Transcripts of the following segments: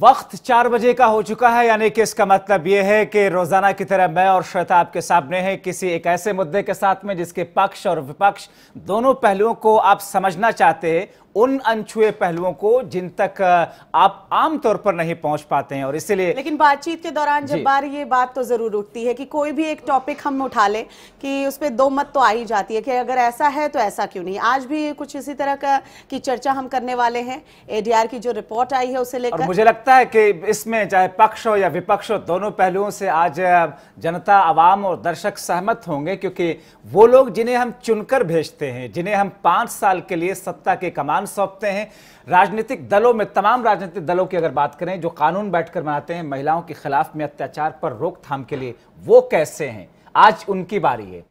वक्त चार बजे का हो चुका है यानी कि इसका मतलब यह है कि रोजाना की तरह मैं और श्वेता आपके सामने हैं किसी एक ऐसे मुद्दे के साथ में जिसके पक्ष और विपक्ष दोनों पहलुओं को आप समझना चाहते हैं उन अनछुए पहलुओं को जिन तक आप आमतौर पर नहीं पहुंच पाते हैं और इसीलिए लेकिन बातचीत के दौरान जब बार ये बात तो जरूर उठती है कि कोई भी एक टॉपिक हम उठा ले कि उस पर दो मत तो आ ही जाती है कि अगर ऐसा है तो ऐसा क्यों नहीं आज भी कुछ इसी तरह का की चर्चा हम करने वाले हैं एडीआर की जो रिपोर्ट आई है उसे लेकर मुझे लगता है कि इसमें चाहे पक्ष हो या विपक्ष हो दोनों पहलुओं से आज जनता आवाम और दर्शक सहमत होंगे क्योंकि वो लोग जिन्हें हम चुनकर भेजते हैं जिन्हें हम पांच साल के लिए सत्ता के कमान संविधान सौंपते हैं राजनीतिक दलों में तमाम राजनीतिक दलों की अगर बात करें जो कानून बैठकर बनाते हैं महिलाओं के खिलाफ में अत्याचार पर रोकथाम के लिए वो कैसे हैं आज उनकी बारी है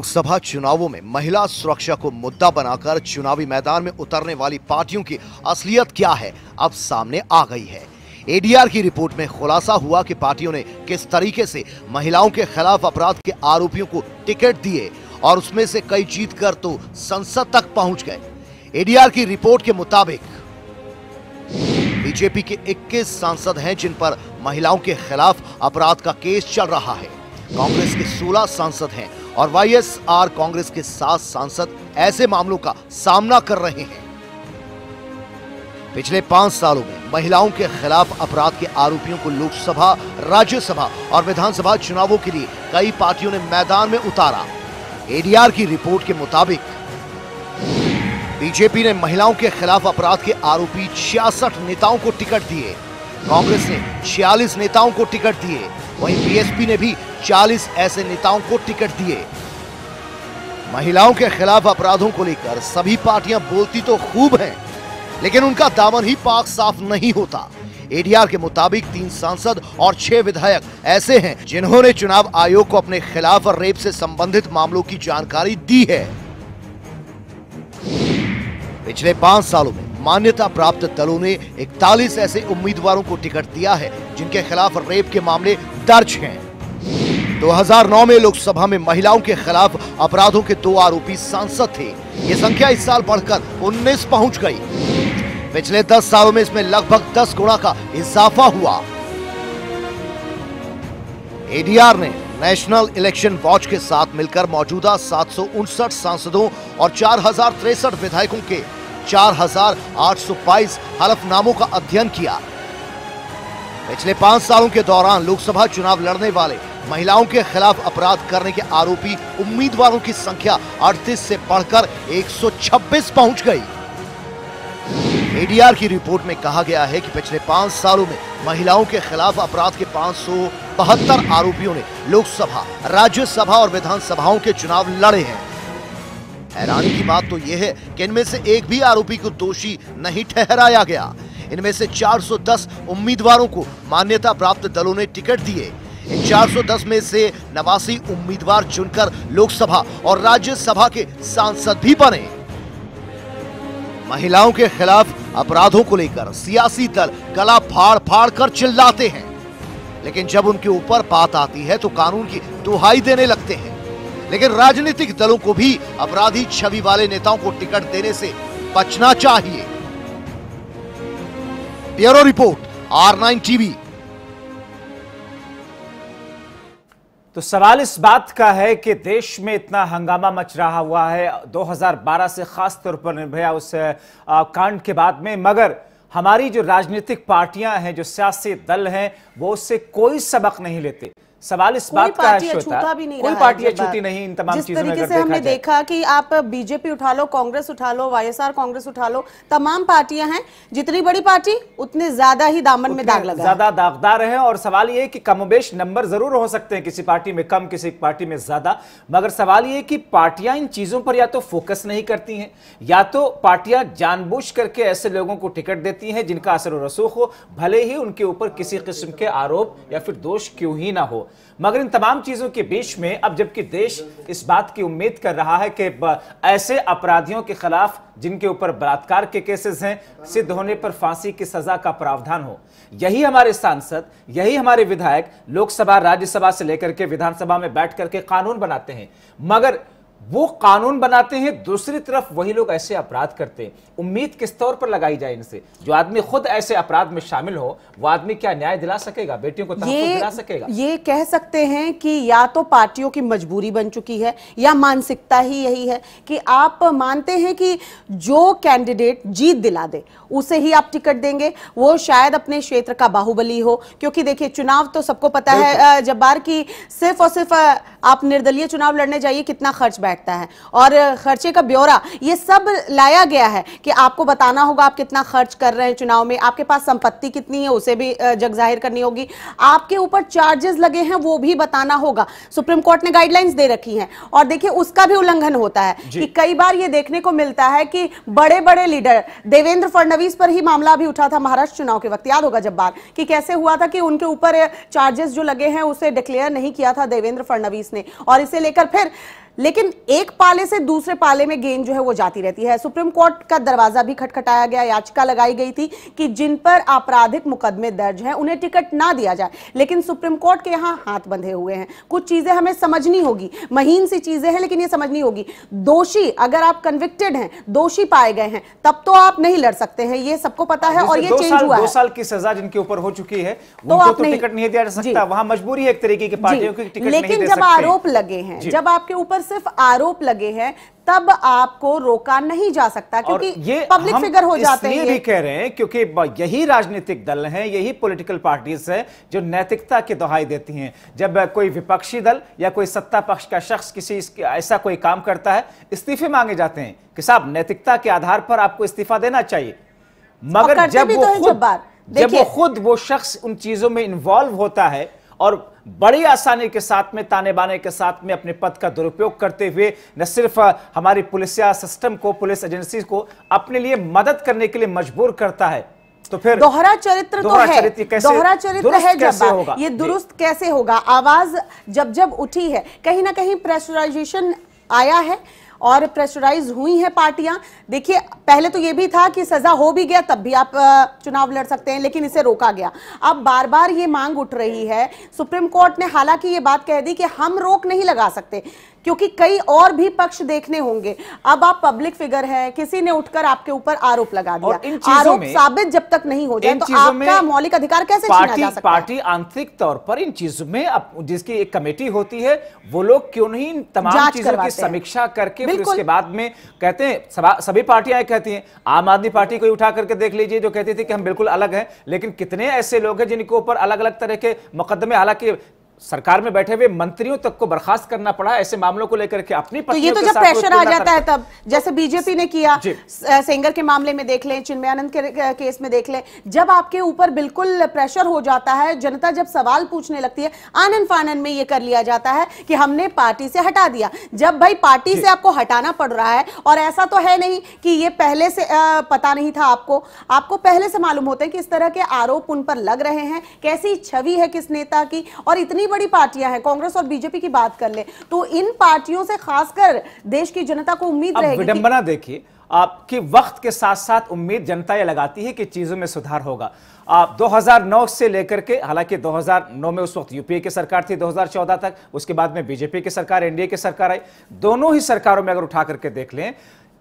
लोकसभा चुनावों में महिला सुरक्षा को मुद्दा बनाकर चुनावी मैदान में उतरने वाली पार्टियों की असलियत क्या है अब सामने आ गई है एडीआर की रिपोर्ट में खुलासा हुआ कि पार्टियों ने किस तरीके से महिलाओं के खिलाफ अपराध के आरोपियों को टिकट दिए और उसमें से कई जीत कर तो संसद तक पहुंच गए एडीआर की रिपोर्ट के मुताबिक बीजेपी के 21 सांसद हैं जिन पर महिलाओं के खिलाफ अपराध का केस चल रहा है कांग्रेस के 16 सांसद हैं और वाईएसआर कांग्रेस के सात सांसद ऐसे मामलों का सामना कर रहे हैं पिछले पांच सालों में महिलाओं के खिलाफ अपराध के आरोपियों को लोकसभा राज्यसभा और विधानसभा चुनावों के लिए कई पार्टियों ने मैदान में उतारा एडीआर की रिपोर्ट के मुताबिक बीजेपी ने महिलाओं के खिलाफ अपराध के आरोपी छियासठ नेताओं को टिकट दिए कांग्रेस ने 46 नेताओं को टिकट दिए वहीं बीएसपी ने भी 40 ऐसे नेताओं को टिकट दिए महिलाओं के खिलाफ अपराधों को लेकर सभी पार्टियां बोलती तो खूब हैं लेकिन उनका दामन ही पाक साफ नहीं होता एडीआर के मुताबिक तीन सांसद और छह विधायक ऐसे हैं जिन्होंने चुनाव आयोग को अपने खिलाफ रेप से संबंधित मामलों की जानकारी दी है पिछले पाँच सालों में मान्यता प्राप्त दलों ने इकतालीस ऐसे उम्मीदवारों को टिकट दिया है जिनके खिलाफ रेप के मामले दर्ज हैं 2009 में लोकसभा में महिलाओं के खिलाफ अपराधों के दो आरोपी सांसद थे ये संख्या इस साल बढ़कर 19 पहुंच गई पिछले 10 सालों में इसमें लगभग 10 गुणा का इजाफा हुआ एडीआर ने नेशनल इलेक्शन वॉच के साथ मिलकर मौजूदा सात सांसदों और चार विधायकों के चार हजार आठ सौ बाईस हलफनामों का अध्ययन किया पिछले पांच सालों के दौरान लोकसभा चुनाव लड़ने वाले महिलाओं के खिलाफ अपराध करने के आरोपी उम्मीदवारों की संख्या 38 से बढ़कर 126 पहुंच गई एडीआर की रिपोर्ट में कहा गया है कि पिछले पांच सालों में महिलाओं के खिलाफ अपराध के बहत्तर आरोपियों ने लोकसभा राज्यसभा और विधानसभाओं के चुनाव लड़े हैं हैरानी की बात तो यह है कि इनमें से एक भी आरोपी को दोषी नहीं ठहराया गया इनमें से 410 उम्मीदवारों को मान्यता प्राप्त दलों ने टिकट दिए इन 410 में से नवासी उम्मीदवार चुनकर लोकसभा और राज्यसभा के सांसद भी बने महिलाओं के खिलाफ अपराधों को लेकर सियासी दल गला फाड़ फाड़ कर चिल्लाते हैं लेकिन जब उनके ऊपर बात आती है तो कानून की दुहाई देने लगते हैं लेकिन राजनीतिक दलों को भी अपराधी छवि वाले नेताओं को टिकट देने से बचना चाहिए bureau report R nine TV तो सवाल इस बात का है कि देश में इतना हंगामा मच रहा हुआ है 2012 से खास तौर पर निर्भया उस कांड के बाद में मगर हमारी जो राजनीतिक पार्टियां हैं जो सियासी दल हैं वो उससे कोई सबक नहीं लेते सवाल इस बात का छूता भी नहीं कोई पार्टी अछूती नहीं इन तमाम जिस तरीके से हमने देखा कि आप बीजेपी उठा लो कांग्रेस उठा लो वाईएसआर कांग्रेस उठा लो तमाम पार्टियां हैं जितनी बड़ी पार्टी उतने ज्यादा ही दामन में दाग लगा ज्यादा दागदार है और सवाल ये कि कमोबेश नंबर जरूर हो सकते हैं किसी पार्टी में कम किसी पार्टी में ज्यादा मगर सवाल ये कि पार्टियां इन चीजों पर या तो फोकस नहीं करती हैं या तो पार्टियां जानबूझ करके ऐसे लोगों को टिकट देती हैं जिनका असर रसूख हो भले ही उनके ऊपर किसी किस्म के आरोप या फिर दोष क्यों ही ना हो मगर इन तमाम चीजों के बीच में अब जबकि देश इस बात की उम्मीद कर रहा है कि ऐसे अपराधियों के खिलाफ जिनके ऊपर बलात्कार के केसेस हैं सिद्ध होने पर फांसी की सजा का प्रावधान हो यही हमारे सांसद यही हमारे विधायक लोकसभा राज्यसभा से लेकर के विधानसभा में बैठ करके कानून बनाते हैं मगर वो कानून बनाते हैं दूसरी तरफ वही लोग ऐसे अपराध करते हैं उम्मीद किस तौर पर लगाई जाए इनसे जो आदमी खुद ऐसे अपराध में शामिल हो वो आदमी क्या न्याय दिला सकेगा बेटियों को ये, दिला सकेगा ये कह सकते हैं कि या तो पार्टियों की मजबूरी बन चुकी है या मानसिकता ही यही है कि आप मानते हैं कि जो कैंडिडेट जीत दिला दे उसे ही आप टिकट देंगे वो शायद अपने क्षेत्र का बाहुबली हो क्योंकि देखिए चुनाव तो सबको पता है जब्बार की सिर्फ और सिर्फ आप निर्दलीय चुनाव लड़ने जाइए कितना खर्च बैठ बैठता है और खर्चे का ब्यौरा ये सब लाया गया है कि आपको बताना होगा आप कितना खर्च कर रहे हैं चुनाव में आपके पास संपत्ति कितनी है उसे भी जग जाहिर करनी होगी आपके ऊपर चार्जेस लगे हैं वो भी बताना होगा सुप्रीम कोर्ट ने गाइडलाइंस दे रखी है और देखिये उसका भी उल्लंघन होता है कि कई बार ये देखने को मिलता है कि बड़े बड़े लीडर देवेंद्र फडणवीस पर ही मामला भी उठा था महाराष्ट्र चुनाव के वक्त याद होगा जब बात कि कैसे हुआ था कि उनके ऊपर चार्जेस जो लगे हैं उसे डिक्लेयर नहीं किया था देवेंद्र फडणवीस ने और इसे लेकर फिर लेकिन एक पाले से दूसरे पाले में गेंद जो है वो जाती रहती है सुप्रीम कोर्ट का दरवाजा भी खटखटाया गया याचिका लगाई गई थी कि जिन पर आपराधिक मुकदमे दर्ज हैं उन्हें टिकट ना दिया जाए लेकिन सुप्रीम कोर्ट के यहाँ हाथ बंधे हुए हैं कुछ चीजें हमें समझनी होगी महीन सी चीजें हैं लेकिन ये समझनी होगी दोषी अगर आप कन्विक्टेड हैं दोषी पाए गए हैं तब तो आप नहीं लड़ सकते हैं ये सबको पता है हाँ, और ये चेंज हुआ साल की सजा जिनके ऊपर हो चुकी है तो आप तो टिकट नहीं दिया जा सकता वहां मजबूरी है एक तरीके की लेकिन जब आरोप लगे हैं जब आपके ऊपर सिर्फ आरोप लगे हैं तब आपको रोका नहीं जा सकता क्योंकि ये पब्लिक फिगर हो जाते हैं भी कह रहे हैं क्योंकि यही राजनीतिक दल हैं यही पॉलिटिकल पार्टीज हैं जो नैतिकता की दोहाई देती हैं जब कोई विपक्षी दल या कोई सत्ता पक्ष का शख्स किसी ऐसा कोई काम करता है इस्तीफे मांगे जाते हैं कि साहब नैतिकता के आधार पर आपको इस्तीफा देना चाहिए मगर जब तो जब वो खुद वो शख्स उन चीजों में इन्वॉल्व होता है और बड़ी आसानी के साथ में ताने बाने के साथ में अपने पद का दुरुपयोग करते हुए न सिर्फ हमारी पुलिसिया सिस्टम को पुलिस एजेंसी को अपने लिए मदद करने के लिए मजबूर करता है तो फिर दोहरा चरित्र तो दोहरा तो है चरित्र दोहरा चरित्र है जब होगा ये दुरुस्त कैसे होगा आवाज जब जब उठी है कहीं ना कहीं प्रेशराइजेशन आया है और प्रेशराइज हुई हैं पार्टियां देखिए पहले तो ये भी था कि सजा हो भी गया तब भी आप चुनाव लड़ सकते हैं लेकिन इसे रोका गया अब बार बार ये मांग उठ रही है सुप्रीम कोर्ट ने हालांकि ये बात कह दी कि हम रोक नहीं लगा सकते क्योंकि कई और भी पक्ष देखने होंगे अब आप पब्लिक फिगर हैं किसी ने उठकर आपके ऊपर आरोप लगा दिया आरोप साबित जब तक नहीं हो जाए तो आपका मौलिक अधिकार कैसे पार्टी, जा सकता पार्टी आंतरिक तौर पर इन चीजों में अब जिसकी एक कमेटी होती है वो लोग क्यों नहीं तमाम चीजों की समीक्षा करके फिर उसके बाद में कहते हैं सभी पार्टियां कहती है आम आदमी पार्टी को उठा करके देख लीजिए जो कहती थी कि हम बिल्कुल अलग है लेकिन कितने ऐसे लोग हैं जिनके ऊपर अलग अलग तरह के मुकदमे हालांकि सरकार में बैठे हुए मंत्रियों तक को बर्खास्त करना पड़ा ऐसे मामलों को लेकर के अपनी तो ये तो जब प्रेशर आ जाता है तब तो जैसे बीजेपी ने किया सेंगर के मामले में देख लें चिन्मयानंद के केस में देख लें जब आपके ऊपर बिल्कुल प्रेशर हो जाता है जनता जब सवाल पूछने लगती है आनंद फानन में ये कर लिया जाता है कि हमने पार्टी से हटा दिया जब भाई पार्टी से आपको हटाना पड़ रहा है और ऐसा तो है नहीं कि ये पहले से पता नहीं था आपको आपको पहले से मालूम होता है कि इस तरह के आरोप उन पर लग रहे हैं कैसी छवि है किस नेता की और इतनी बड़ी बड़ी पार्टियां हैं कांग्रेस और बीजेपी की बात कर ले तो इन पार्टियों से खासकर देश की जनता को उम्मीद रहेगी विडंबना देखिए आपके वक्त के साथ साथ उम्मीद जनता ये लगाती है कि चीज़ों में सुधार होगा आप 2009 से लेकर के हालांकि 2009 में उस वक्त यूपीए की सरकार थी 2014 तक उसके बाद में बीजेपी की सरकार एनडीए की सरकार आई दोनों ही सरकारों में अगर उठा करके देख लें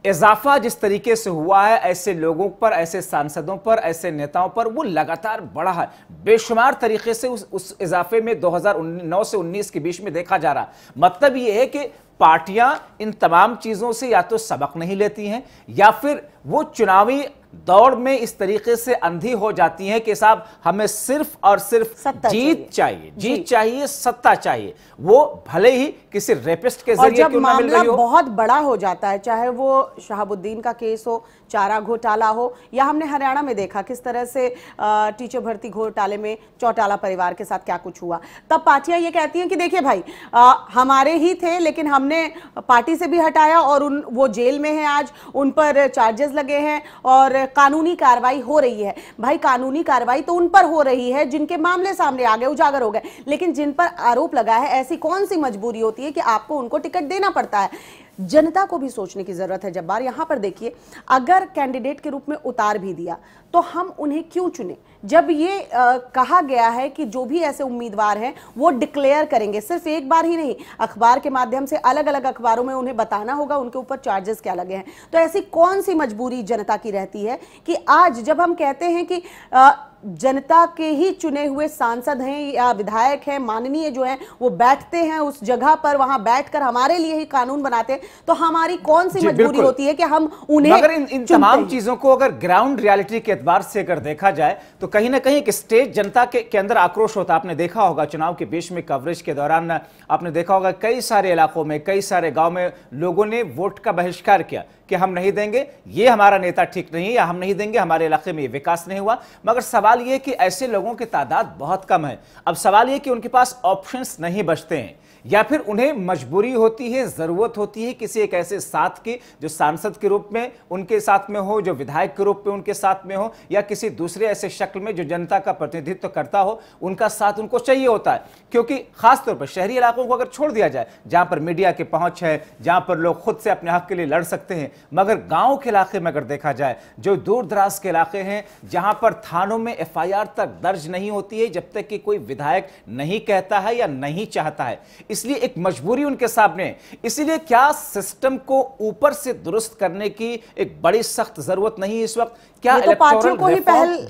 इजाफा जिस तरीके से हुआ है ऐसे लोगों पर ऐसे सांसदों पर ऐसे नेताओं पर वो लगातार बढ़ा है बेशुमार तरीके से उस उस इजाफे में 2009 से 19 के बीच में देखा जा रहा मतलब ये है कि पार्टियां इन तमाम चीज़ों से या तो सबक नहीं लेती हैं या फिर वो चुनावी दौड़ में इस तरीके से अंधी हो जाती हैं कि साहब हमें सिर्फ और सिर्फ जीत चाहिए, जीत चाहिए सत्ता चाहिए वो भले ही किसी रेपिस्ट के जरिए रही हो बहुत बड़ा हो जाता है चाहे वो शहाबुद्दीन का केस हो चारा घोटाला हो या हमने हरियाणा में देखा किस तरह से टीचर भर्ती घोटाले में चौटाला परिवार के साथ क्या कुछ हुआ तब पार्टियां ये कहती हैं कि देखिए भाई आ, हमारे ही थे लेकिन हमने पार्टी से भी हटाया और उन वो जेल में है आज उन पर चार्जेस लगे हैं और कानूनी कार्रवाई हो रही है भाई कानूनी कार्रवाई तो उन पर हो रही है जिनके मामले सामने आ गए उजागर हो गए लेकिन जिन पर आरोप लगा है ऐसी कौन सी मजबूरी होती है कि आपको उनको टिकट देना पड़ता है जनता को भी सोचने की जरूरत है जब्बार यहां पर देखिए अगर कैंडिडेट के रूप में उतार भी दिया तो हम उन्हें क्यों चुने जब ये आ, कहा गया है कि जो भी ऐसे उम्मीदवार हैं वो डिक्लेयर करेंगे सिर्फ एक बार ही नहीं अखबार के माध्यम से अलग अलग अखबारों में उन्हें बताना होगा उनके ऊपर चार्जेस क्या लगे हैं तो ऐसी कौन सी मजबूरी जनता की रहती है कि आज जब हम कहते हैं कि आ, जनता के ही चुने हुए सांसद हैं या विधायक हैं माननीय जो हैं वो बैठते हैं उस जगह पर वहां बैठकर हमारे लिए ही कानून बनाते हैं तो हमारी कौन सी मजबूरी होती है कि हम उन्हें इन, इन तमाम चीजों को अगर ग्राउंड रियलिटी के एतबार से अगर देखा जाए तो कहीं ना कहीं एक स्टेज जनता के, के अंदर आक्रोश होता आपने देखा होगा चुनाव के बीच में कवरेज के दौरान आपने देखा होगा कई सारे इलाकों में कई सारे गाँव में लोगों ने वोट का बहिष्कार किया कि हम नहीं देंगे ये हमारा नेता ठीक नहीं है या हम नहीं देंगे हमारे इलाके में विकास नहीं हुआ मगर सवाल ये कि ऐसे लोगों की तादाद बहुत कम है अब सवाल ये कि उनके पास ऑप्शंस नहीं बचते हैं या फिर उन्हें मजबूरी होती है ज़रूरत होती है किसी एक ऐसे साथ की जो सांसद के रूप में उनके साथ में हो जो विधायक के रूप में उनके साथ में हो या किसी दूसरे ऐसे शक्ल में जो जनता का प्रतिनिधित्व करता हो उनका साथ उनको चाहिए होता है क्योंकि खासतौर पर शहरी इलाकों को अगर छोड़ दिया जाए जहाँ पर मीडिया की पहुँच है जहाँ पर लोग खुद से अपने हक के लिए लड़ सकते हैं मगर गाँव के इलाके में अगर देखा जाए जो दूर दराज के इलाके हैं जहाँ पर थानों में एफ तक दर्ज नहीं होती है जब तक कि कोई विधायक नहीं कहता है या नहीं चाहता है इस इसलिए एक मजबूरी उनके सामने इसीलिए क्या सिस्टम को ऊपर से दुरुस्त करने की एक बड़ी सख्त जरूरत नहीं इस वक्त क्या ये तो पार्टियों को ही पहल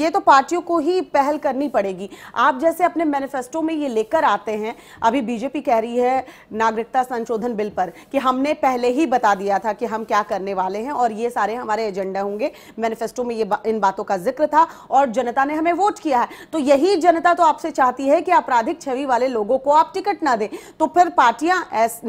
ये तो पार्टियों को ही पहल करनी पड़ेगी आप जैसे अपने मैनिफेस्टो में ये लेकर आते हैं अभी बीजेपी कह रही है नागरिकता संशोधन बिल पर कि हमने पहले ही बता दिया था कि हम क्या करने वाले हैं और ये सारे हमारे एजेंडा होंगे मैनिफेस्टो में ये बा, इन बातों का जिक्र था और जनता ने हमें वोट किया है तो यही जनता तो आपसे चाहती है कि आपराधिक छवि वाले लोगों को आप टिकट ना दें तो फिर पार्टियां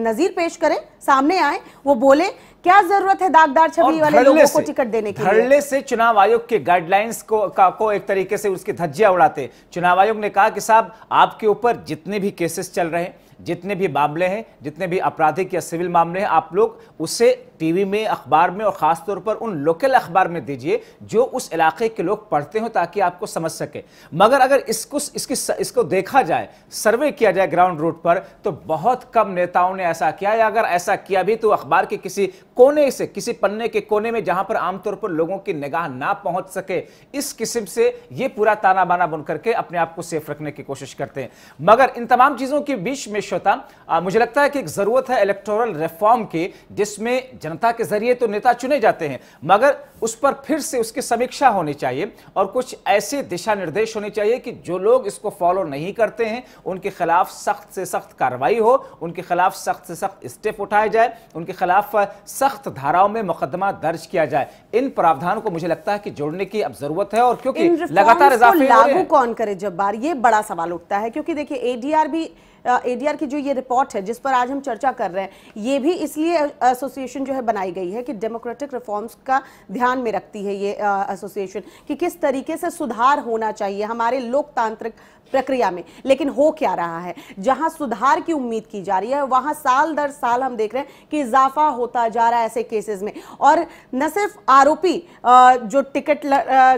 नज़ीर पेश करें सामने आए वो बोले क्या जरूरत है दागदार छवि वाले लोगों को टिकट देने की धड़ल्ले से चुनाव आयोग के गाइडलाइंस को का, को एक तरीके से उसकी धज्जिया उड़ाते चुनाव आयोग ने कहा कि साहब आपके ऊपर जितने भी केसेस चल रहे हैं जितने भी मामले हैं जितने भी आपराधिक या सिविल मामले हैं आप लोग उसे टीवी में अखबार में और ख़ास तौर पर उन लोकल अखबार में दीजिए जो उस इलाके के लोग पढ़ते हो ताकि आपको समझ सके मगर अगर इसको इसकी इसको देखा जाए सर्वे किया जाए ग्राउंड रूट पर तो बहुत कम नेताओं ने ऐसा किया या अगर ऐसा किया भी तो अखबार के किसी कोने से किसी पन्ने के कोने में जहां पर आमतौर पर लोगों की निगाह ना पहुंच सके इस किस्म से ये पूरा ताना बाना बुन करके अपने आप को सेफ रखने की कोशिश करते हैं मगर इन तमाम चीजों के बीच में श्रोता मुझे लगता है कि एक जरूरत है इलेक्टोरल रिफॉर्म की जिसमें जन जनता के जरिए तो नेता चुने जाते हैं मगर उस पर फिर से उसकी समीक्षा होनी चाहिए और कुछ ऐसे दिशा निर्देश होने चाहिए कि जो लोग इसको फॉलो नहीं करते हैं उनके खिलाफ सख्त से सख्त कार्रवाई हो उनके खिलाफ सख्त से सख्त स्टेप उठाए जाए उनके खिलाफ सख्त धाराओं में मुकदमा दर्ज किया जाए इन प्रावधानों को मुझे लगता है कि जोड़ने की अब जरूरत है और क्योंकि लगातार लागू कौन करे जब बार ये बड़ा सवाल उठता है क्योंकि देखिए एडीआर भी एडीआर की जो ये रिपोर्ट है जिस पर आज हम चर्चा कर रहे हैं ये भी इसलिए एसोसिएशन जो है बनाई गई है कि डेमोक्रेटिक रिफॉर्म्स का ध्यान में रखती है ये एसोसिएशन कि किस तरीके से सुधार होना चाहिए हमारे लोकतांत्रिक प्रक्रिया में लेकिन हो क्या रहा है जहां सुधार की उम्मीद की जा रही है वहां साल दर साल हम देख रहे हैं कि इजाफा होता जा रहा है ऐसे केसेस में और न सिर्फ आरोपी जो टिकट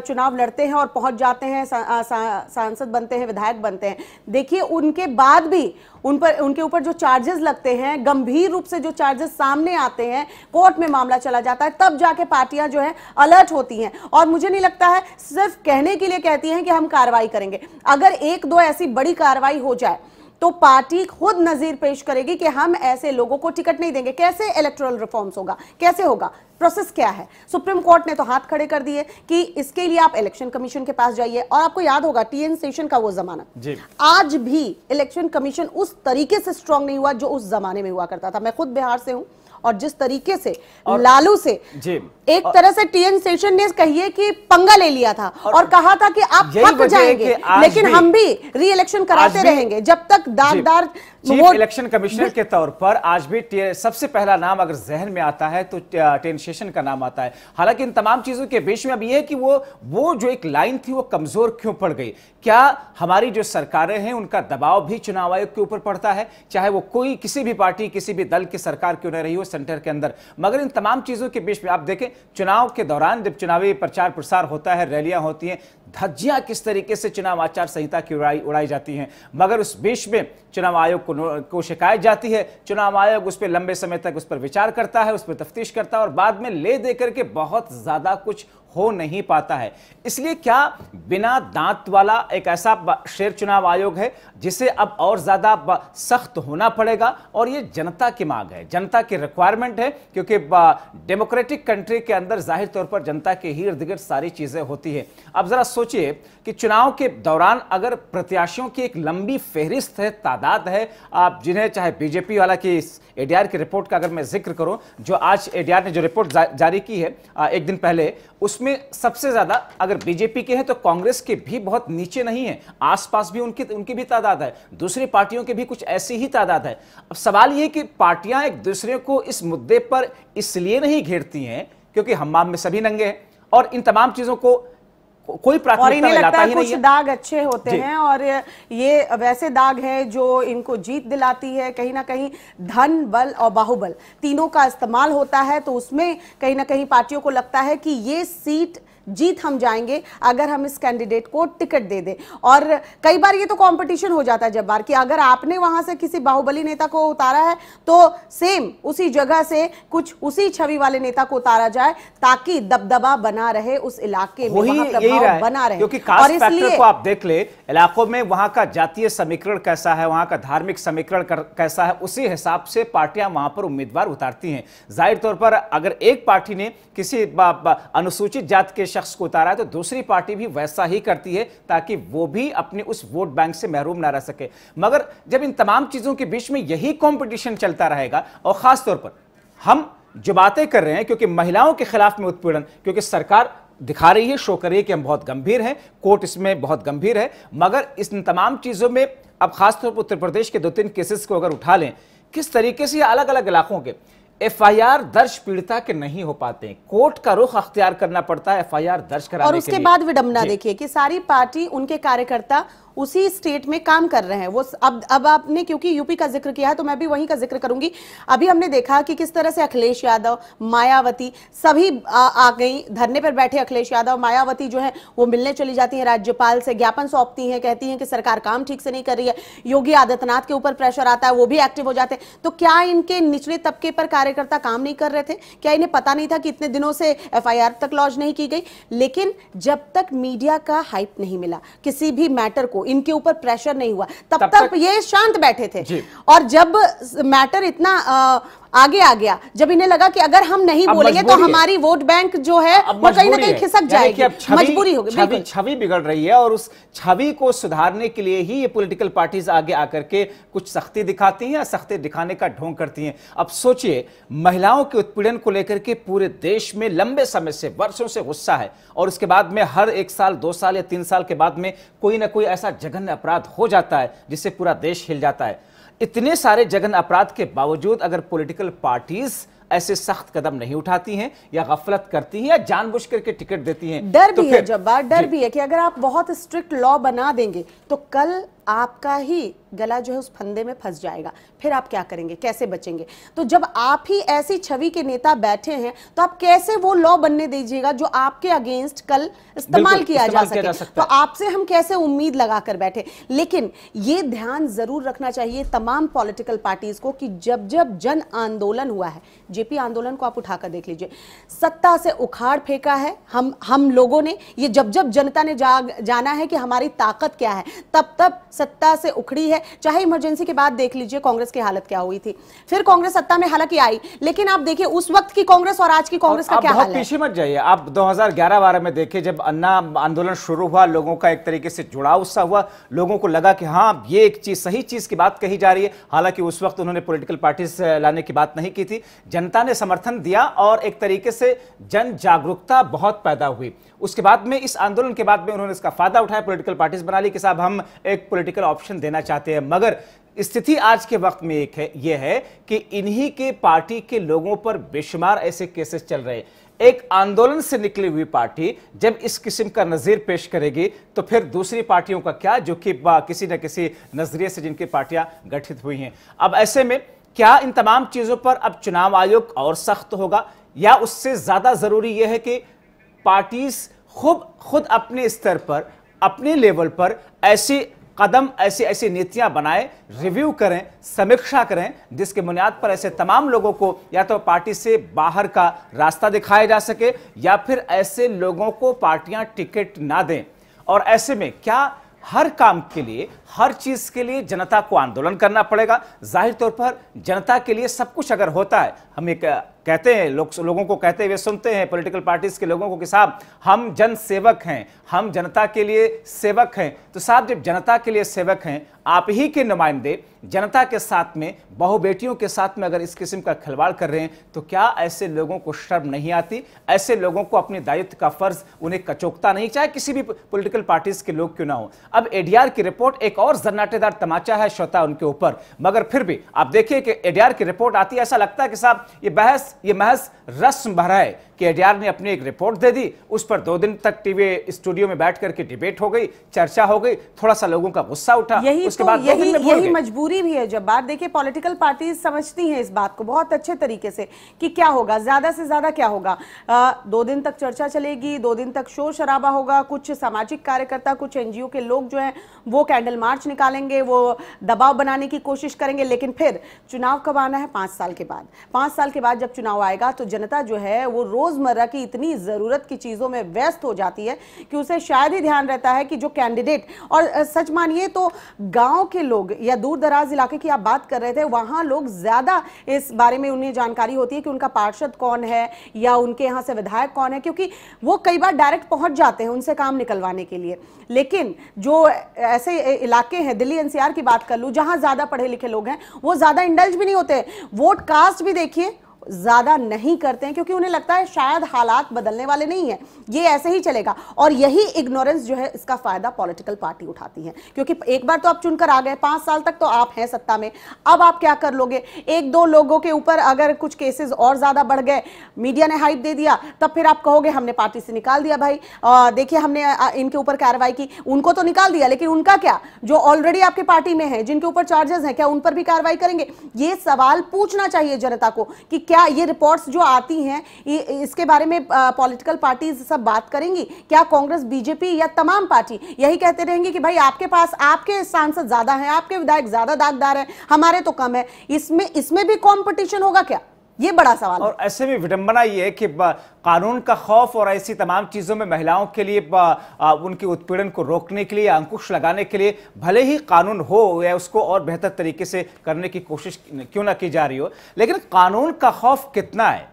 चुनाव लड़ते हैं और पहुंच जाते हैं सा, सा, सांसद बनते हैं विधायक बनते हैं देखिए उनके बाद भी उन पर उनके ऊपर जो चार्जेस लगते हैं गंभीर रूप से जो चार्जेस सामने आते हैं कोर्ट में मामला चला जाता है तब जाके पार्टियां जो है अलर्ट होती हैं और मुझे नहीं लगता है सिर्फ कहने के लिए कहती हैं कि हम कार्रवाई करेंगे अगर एक दो ऐसी बड़ी कार्रवाई हो जाए तो पार्टी खुद नजीर पेश करेगी कि हम ऐसे लोगों को टिकट नहीं देंगे कैसे इलेक्ट्रल रिफॉर्म्स होगा कैसे होगा प्रोसेस क्या है सुप्रीम कोर्ट ने तो हाथ खड़े कर दिए कि इसके लिए आप इलेक्शन कमीशन के पास जाइए और आपको याद होगा टीएन सेशन का वो जमाना आज भी इलेक्शन कमीशन उस तरीके से स्ट्रांग नहीं हुआ जो उस जमाने में हुआ करता था मैं खुद बिहार से हूं और जिस तरीके से लालू से एक तरह से टीएन सेशन ने कहिए कि पंगा ले लिया था और, और कहा था कि आप थक जाएंगे लेकिन भी, हम भी री इलेक्शन कराते रहेंगे जब तक दागदार इलेक्शन कमिश्नर के तौर पर आज भी सबसे पहला नाम अगर जहन में आता है तो टेन सेशन का नाम आता है हालांकि इन तमाम चीजों के बीच में अब यह कि वो वो जो एक लाइन थी वो कमजोर क्यों पड़ गई क्या हमारी जो सरकारें हैं उनका दबाव भी चुनाव आयोग के ऊपर पड़ता है चाहे वो कोई किसी भी पार्टी किसी भी दल की सरकार क्यों न रही हो सेंटर के अंदर मगर इन तमाम चीज़ों के बीच में आप देखें चुनाव के दौरान जब चुनावी प्रचार प्रसार होता है रैलियां होती हैं धज्जियां हाँ, किस तरीके से चुनाव आचार संहिता की उड़ाई उड़ाई जाती हैं मगर उस बीच में चुनाव आयोग को को शिकायत जाती है चुनाव आयोग उस पर लंबे समय तक उस पर विचार करता है उस पर तफ्तीश करता है और बाद में ले दे करके बहुत ज़्यादा कुछ हो नहीं पाता है इसलिए क्या बिना दांत वाला एक ऐसा शेर चुनाव आयोग है जिसे अब और ज़्यादा सख्त होना पड़ेगा और ये जनता की मांग है जनता की रिक्वायरमेंट है क्योंकि डेमोक्रेटिक कंट्री के अंदर जाहिर तौर पर जनता के ही इर्द गिर्द सारी चीज़ें होती है अब ज़रा सोच सोचिए कि चुनाव के दौरान अगर प्रत्याशियों की एक लंबी फेहरिस्त है तादाद है आप जिन्हें चाहे बीजेपी वाला की एडीआर की रिपोर्ट का अगर मैं जिक्र करूं जो आज एडीआर ने जो रिपोर्ट जा, जारी की है एक दिन पहले उसमें सबसे ज़्यादा अगर बीजेपी के हैं तो कांग्रेस के भी बहुत नीचे नहीं है आसपास भी उनकी उनकी भी तादाद है दूसरी पार्टियों के भी कुछ ऐसी ही तादाद है अब सवाल ये कि पार्टियां एक दूसरे को इस मुद्दे पर इसलिए नहीं घेरती हैं क्योंकि हम में सभी नंगे हैं और इन तमाम चीज़ों को कोई और इन्हें लगता है कुछ दाग अच्छे होते हैं और ये वैसे दाग है जो इनको जीत दिलाती है कहीं ना कहीं धन बल और बाहुबल तीनों का इस्तेमाल होता है तो उसमें कहीं ना कहीं पार्टियों को लगता है कि ये सीट जीत हम जाएंगे अगर हम इस कैंडिडेट को टिकट दे दें और कई बार ये तो कंपटीशन हो जाता है जब बार कि अगर आपने वहां से किसी बाहुबली नेता को उतारा है तो सेम उसी जगह से कुछ उसी छवि वाले नेता को उतारा जाए ताकि दबदबा बना रहे उस इलाके में यही रहा बना रहे क्योंकि और इसलिए को आप देख ले इलाकों में वहां का जातीय समीकरण कैसा है वहां का धार्मिक समीकरण कैसा है उसी हिसाब से पार्टियां वहां पर उम्मीदवार उतारती हैं जाहिर तौर पर अगर एक पार्टी ने किसी अनुसूचित जाति के शख्स को उतारा है तो दूसरी पार्टी भी वैसा ही करती है ताकि वो भी अपने उस वोट बैंक से महरूम ना रह सके मगर जब इन तमाम चीज़ों के बीच में यही कॉम्पिटिशन चलता रहेगा और ख़ासतौर पर हम जो बातें कर रहे हैं क्योंकि महिलाओं के खिलाफ में उत्पीड़न क्योंकि सरकार दिखा रही है शो कर रही है कि हम बहुत गंभीर हैं कोर्ट इसमें बहुत गंभीर है मगर इस तमाम चीज़ों में अब खासतौर पर उत्तर प्रदेश के दो तीन केसेस को अगर उठा लें किस तरीके से अलग अलग इलाकों के एफआईआर दर्ज पीड़िता के नहीं हो पाते कोर्ट का रुख अख्तियार करना पड़ता है एफआईआर दर्ज कराने और उसके बाद विडम्बना देखिए कि सारी पार्टी उनके कार्यकर्ता उसी स्टेट में काम कर रहे हैं वो अब अब आपने क्योंकि यूपी का जिक्र किया है तो मैं भी वहीं का जिक्र करूंगी अभी हमने देखा कि किस तरह से अखिलेश यादव मायावती सभी आ, आ गई धरने पर बैठे अखिलेश यादव मायावती जो है वो मिलने चली जाती है राज्यपाल से ज्ञापन सौंपती है कहती हैं कि सरकार काम ठीक से नहीं कर रही है योगी आदित्यनाथ के ऊपर प्रेशर आता है वो भी एक्टिव हो जाते हैं तो क्या इनके निचले तबके पर कार्यकर्ता काम नहीं कर रहे थे क्या इन्हें पता नहीं था कि इतने दिनों से एफ तक लॉन्च नहीं की गई लेकिन जब तक मीडिया का हाइप नहीं मिला किसी भी मैटर को इनके ऊपर प्रेशर नहीं हुआ तब, तब तक, तक ये शांत बैठे थे और जब मैटर इतना आगे आ गया जब इन्हें लगा कि अगर हम नहीं बोलेंगे तो हमारी वोट बैंक जो है वो कहीं ना कहीं खिसक जाएगी मजबूरी होगी छवि बिगड़ रही है और उस छवि को सुधारने के लिए ही ये पोलिटिकल पार्टीज आगे आकर के कुछ सख्ती दिखाती हैं या सख्ती दिखाने का ढोंग करती हैं अब सोचिए महिलाओं के उत्पीड़न को लेकर के पूरे देश में लंबे समय से वर्षों से गुस्सा है और उसके बाद में हर एक साल दो साल या तीन साल के बाद में कोई ना कोई ऐसा जघन्य अपराध हो जाता है जिससे पूरा देश हिल जाता है इतने सारे जगन अपराध के बावजूद अगर पॉलिटिकल पार्टीज़ ऐसे सख्त कदम नहीं उठाती हैं या गफलत करती हैं या जानबूझ करके टिकट देती हैं डर तो भी है जब्बार डर भी है कि अगर आप बहुत स्ट्रिक्ट लॉ बना देंगे तो कल आपका ही गला जो है उस फंदे में फंस जाएगा फिर आप क्या करेंगे कैसे बचेंगे तो जब आप ही ऐसी छवि के नेता बैठे हैं तो आप कैसे वो लॉ बनने दीजिएगा जो आपके अगेंस्ट कल इस्तेमाल किया जा सके तो आपसे हम कैसे उम्मीद लगाकर बैठे लेकिन ये ध्यान जरूर रखना चाहिए तमाम पॉलिटिकल पार्टीज को कि जब जब जन आंदोलन हुआ है जेपी आंदोलन को आप उठाकर देख लीजिए सत्ता से उखाड़ फेंका है हम हम लोगों ने ये जब जब जनता ने जाग जाना है कि हमारी ताकत क्या है तब तब सत्ता से उखड़ी है चाहे इमरजेंसी के बाद देख लीजिए कांग्रेस की हालत क्या हुई थी फिर कांग्रेस सत्ता में हालांकि आई लेकिन आप देखिए उस वक्त की कांग्रेस और आज की कांग्रेस का क्या हाल पीछे मत जाइए आप 2011-12 में देखिए जब अन्ना आंदोलन शुरू हुआ लोगों का एक तरीके से जुड़ाव उत्साह हुआ लोगों को लगा कि हाँ ये एक चीज सही चीज की बात कही जा रही है हालांकि उस वक्त उन्होंने पोलिटिकल पार्टी लाने की बात नहीं की थी जनता ने समर्थन दिया और एक तरीके से जन जागरूकता बहुत पैदा हुई उसके बाद में इस आंदोलन के बाद में उन्होंने इसका फायदा उठाया पॉलिटिकल पार्टीज बना ली कि साहब हम एक पॉलिटिकल ऑप्शन देना चाहते हैं मगर स्थिति आज के वक्त में एक है यह है कि इन्हीं के पार्टी के लोगों पर बेशुमार ऐसे केसेस चल रहे हैं एक आंदोलन से निकली हुई पार्टी जब इस किस्म का नज़ीर पेश करेगी तो फिर दूसरी पार्टियों का क्या जो कि किसी न किसी नज़रिए से जिनकी पार्टियां गठित हुई हैं अब ऐसे में क्या इन तमाम चीज़ों पर अब चुनाव आयोग और सख्त होगा या उससे ज़्यादा ज़रूरी यह है कि पार्टीज़ खुद खुद अपने स्तर पर अपने लेवल पर ऐसे कदम ऐसी ऐसी नीतियां बनाएं रिव्यू करें समीक्षा करें जिसके बुनियाद पर ऐसे तमाम लोगों को या तो पार्टी से बाहर का रास्ता दिखाया जा सके या फिर ऐसे लोगों को पार्टियां टिकट ना दें और ऐसे में क्या हर काम के लिए हर चीज के लिए जनता को आंदोलन करना पड़ेगा जाहिर तौर पर जनता के लिए सब कुछ अगर होता है हम एक कहते हैं लो, लोगों को कहते हुए सुनते हैं पॉलिटिकल पार्टीज के लोगों को कि साहब हम जन सेवक हैं हम जनता के लिए सेवक हैं तो साहब जब जनता के लिए सेवक हैं आप ही के नुमाइंदे जनता के साथ में बहु बेटियों के साथ में अगर इस किस्म का खिलवाड़ कर रहे हैं तो क्या ऐसे लोगों को शर्म नहीं आती ऐसे लोगों को अपने दायित्व का फर्ज उन्हें कचोकता नहीं चाहे किसी भी पॉलिटिकल पार्टीज के लोग क्यों ना हो अब एडीआर की रिपोर्ट एक और जन्नाटेदार तमाचा है श्रोता उनके ऊपर मगर फिर भी आप देखिए कि एडीआर की रिपोर्ट आती है ऐसा लगता है कि साहब ये बहस ये महज रस्म भरा है कि एडीआर ने अपनी एक रिपोर्ट दे दी उस पर दो दिन तक टीवी स्टूडियो में बैठ करके डिबेट हो गई चर्चा हो गई थोड़ा सा लोगों का गुस्सा उठा यही उसके तो, बाद यही, दो दिन यही मजबूरी भी है जब बात देखिए पॉलिटिकल पार्टी समझती हैं इस बात को बहुत अच्छे तरीके से कि क्या होगा ज्यादा से ज्यादा क्या होगा आ, दो दिन तक चर्चा चलेगी दो दिन तक शोर शराबा होगा कुछ सामाजिक कार्यकर्ता कुछ एनजीओ के लोग जो है वो कैंडल मार्च निकालेंगे वो दबाव बनाने की कोशिश करेंगे लेकिन फिर चुनाव कब आना है पांच साल के बाद पांच साल के बाद जब चुनाव चुनाव आएगा तो जनता जो है वो रोज़मर्रा की इतनी ज़रूरत की चीज़ों में व्यस्त हो जाती है कि उसे शायद ही ध्यान रहता है कि जो कैंडिडेट और सच मानिए तो गांव के लोग या दूर दराज इलाके की आप बात कर रहे थे वहां लोग ज़्यादा इस बारे में उन्हें जानकारी होती है कि उनका पार्षद कौन है या उनके यहाँ से विधायक कौन है क्योंकि वो कई बार डायरेक्ट पहुंच जाते हैं उनसे काम निकलवाने के लिए लेकिन जो ऐसे इलाके हैं दिल्ली एनसीआर की बात कर लू जहां ज़्यादा पढ़े लिखे लोग हैं वो ज़्यादा इंडल्ज भी नहीं होते वोट कास्ट भी देखिए ज़्यादा नहीं करते हैं क्योंकि उन्हें लगता है शायद हालात बदलने वाले नहीं है ये ऐसे ही चलेगा और यही इग्नोरेंस जो है इसका फ़ायदा पॉलिटिकल पार्टी उठाती है क्योंकि एक बार तो आप चुनकर आ गए पांच साल तक तो आप हैं सत्ता में अब आप क्या कर लोगे एक दो लोगों के ऊपर अगर कुछ केसेस और ज़्यादा बढ़ गए मीडिया ने हाइप दे दिया तब फिर आप कहोगे हमने पार्टी से निकाल दिया भाई देखिए हमने इनके ऊपर कार्रवाई की उनको तो निकाल दिया लेकिन उनका क्या जो ऑलरेडी आपकी पार्टी में है जिनके ऊपर चार्जेस है क्या उन पर भी कार्रवाई करेंगे ये सवाल पूछना चाहिए जनता को कि क्या क्या ये रिपोर्ट्स जो आती हैं इसके बारे में पॉलिटिकल पार्टीज सब बात करेंगी क्या कांग्रेस बीजेपी या तमाम पार्टी यही कहते रहेंगे कि भाई आपके पास आपके सांसद ज्यादा हैं आपके विधायक ज्यादा दागदार हैं हमारे तो कम है इसमें इसमें भी कॉम्पिटिशन होगा क्या ये बड़ा सवाल और ऐसे में विडंबना ये है कि कानून का खौफ और ऐसी तमाम चीज़ों में महिलाओं के लिए उनके उत्पीड़न को रोकने के लिए अंकुश लगाने के लिए भले ही कानून हो या उसको और बेहतर तरीके से करने की कोशिश क्यों ना की जा रही हो लेकिन कानून का खौफ कितना है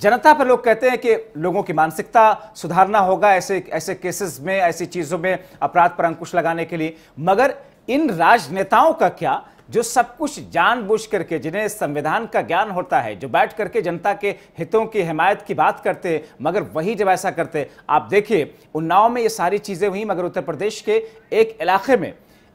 जनता पर लोग कहते हैं कि लोगों की मानसिकता सुधारना होगा ऐसे ऐसे केसेस में ऐसी चीज़ों में अपराध पर अंकुश लगाने के लिए मगर इन राजनेताओं का क्या जो सब कुछ जानबूझ करके जिन्हें संविधान का ज्ञान होता है जो बैठ करके जनता के हितों की हिमायत की बात करते हैं मगर वही जब ऐसा करते आप देखिए उन्नाव में ये सारी चीज़ें हुई मगर उत्तर प्रदेश के एक इलाके में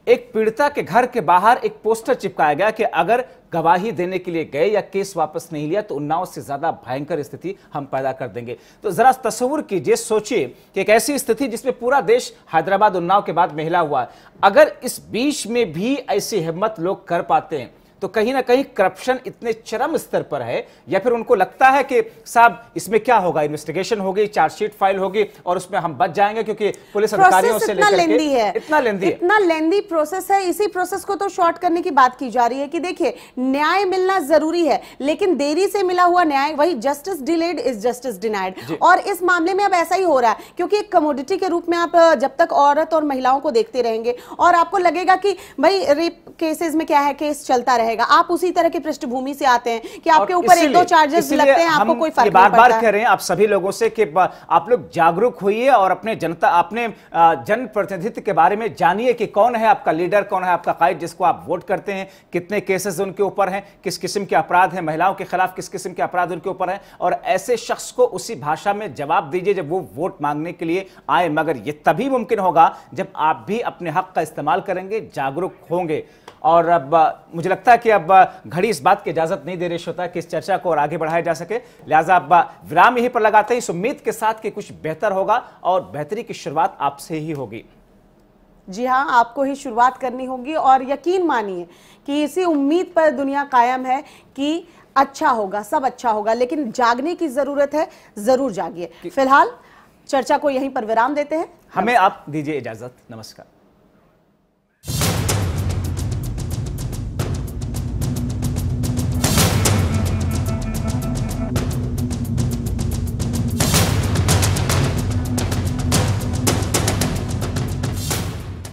एक पीड़िता के घर के बाहर एक पोस्टर चिपकाया गया कि अगर गवाही देने के लिए गए या केस वापस नहीं लिया तो उन्नाव से ज्यादा भयंकर स्थिति हम पैदा कर देंगे तो जरा तस्वुर कीजिए सोचिए कि एक ऐसी स्थिति जिसमें पूरा देश हैदराबाद उन्नाव के बाद महिला हुआ अगर इस बीच में भी ऐसी हिम्मत लोग कर पाते हैं तो कहीं ना कहीं करप्शन इतने चरम स्तर पर है या फिर उनको लगता है कि साहब इसमें क्या होगा इन्वेस्टिगेशन होगी चार्जशीट फाइल होगी और उसमें हम बच जाएंगे क्योंकि पुलिस अधिकारियों से इतना लेंदी है इतना लेंदी इतना लेंदी प्रोसेस है इसी प्रोसेस को तो शॉर्ट करने की बात की जा रही है कि देखिए न्याय मिलना जरूरी है लेकिन देरी से मिला हुआ न्याय वही justice delayed is justice denied और इस मामले में अब ऐसा ही हो रहा है क्योंकि एक कमोडिटी के रूप में आप जब तक औरत और महिलाओं को देखते रहेंगे और आपको लगेगा कि भाई रेप केसेस में क्या है केस चलता रहेगा रहेगा आप उसी तरह की पृष्ठभूमि से आते हैं कि आपके ऊपर एक दो चार्जेस लगते हैं आपको कोई फर्क बार बार कह रहे हैं आप सभी लोगों से कि आप लोग जागरूक होइए और अपने जनता अपने जनप्रतिनिधित्व के बारे में जानिए कि कौन है आपका लीडर कौन है आपका कायद जिसको आप वोट करते हैं कितने केसेस उनके ऊपर हैं किस किस्म के अपराध हैं महिलाओं के खिलाफ किस किस्म के अपराध उनके ऊपर हैं और ऐसे शख्स को उसी भाषा में जवाब दीजिए जब वो वोट मांगने के लिए आए मगर ये तभी मुमकिन होगा जब आप भी अपने हक का इस्तेमाल करेंगे जागरूक होंगे और अब मुझे लगता है कि अब घड़ी इस बात की इजाजत नहीं दे रही श्रोता कि इस चर्चा को और आगे बढ़ाया जा सके लिहाजा अब विराम यहीं पर लगाते हैं इस उम्मीद के साथ कि कुछ बेहतर होगा और बेहतरी की शुरुआत आपसे ही होगी जी हाँ आपको ही शुरुआत करनी होगी और यकीन मानिए कि इसी उम्मीद पर दुनिया कायम है कि अच्छा होगा सब अच्छा होगा लेकिन जागने की जरूरत है जरूर जागिए फिलहाल चर्चा को यहीं पर विराम देते हैं हमें आप दीजिए इजाजत नमस्कार